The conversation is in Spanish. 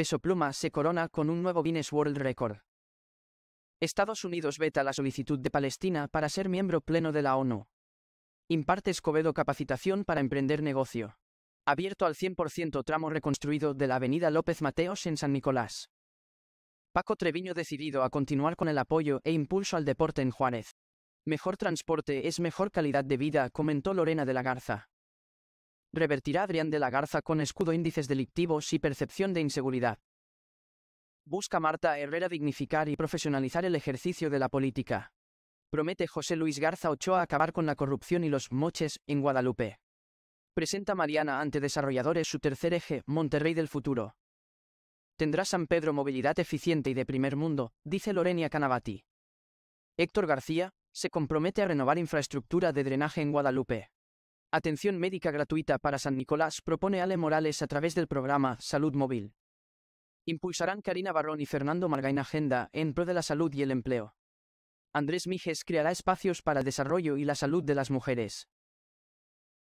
Peso Pluma se corona con un nuevo Guinness World Record. Estados Unidos veta la solicitud de Palestina para ser miembro pleno de la ONU. Imparte Escobedo capacitación para emprender negocio. Abierto al 100% tramo reconstruido de la Avenida López Mateos en San Nicolás. Paco Treviño decidido a continuar con el apoyo e impulso al deporte en Juárez. Mejor transporte es mejor calidad de vida, comentó Lorena de la Garza. Revertirá Adrián de la Garza con escudo índices delictivos y percepción de inseguridad. Busca Marta Herrera dignificar y profesionalizar el ejercicio de la política. Promete José Luis Garza Ochoa acabar con la corrupción y los moches en Guadalupe. Presenta Mariana ante desarrolladores su tercer eje, Monterrey del futuro. Tendrá San Pedro movilidad eficiente y de primer mundo, dice Lorenia Canavati. Héctor García se compromete a renovar infraestructura de drenaje en Guadalupe. Atención médica gratuita para San Nicolás propone Ale Morales a través del programa Salud Móvil. Impulsarán Karina Barrón y Fernando Margain Agenda en pro de la salud y el empleo. Andrés Mijes creará espacios para el desarrollo y la salud de las mujeres.